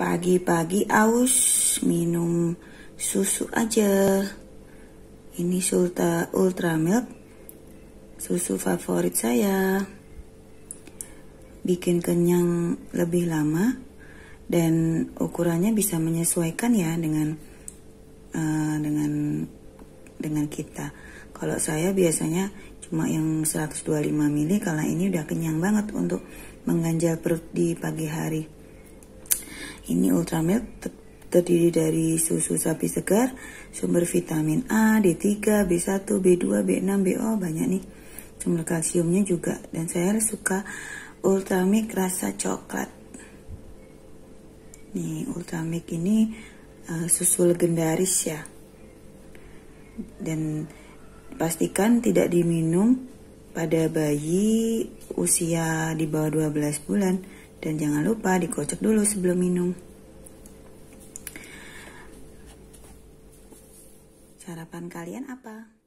Pagi-pagi aus minum susu aja. Ini Sulta Ultra Milk. Susu favorit saya. Bikin kenyang lebih lama dan ukurannya bisa menyesuaikan ya dengan uh, dengan dengan kita. Kalau saya biasanya cuma yang 125 ml kalau ini udah kenyang banget untuk mengganjal perut di pagi hari. Ini Ultramilk terdiri dari susu sapi segar, sumber vitamin A, D3, B1, B2, B6, BO banyak nih. Jumlah kalsiumnya juga dan saya suka Ultramilk rasa coklat. Nih, Ultramilk ini uh, susu legendaris ya. Dan pastikan tidak diminum pada bayi usia di bawah 12 bulan dan jangan lupa dikocok dulu sebelum minum. Sarapan kalian apa?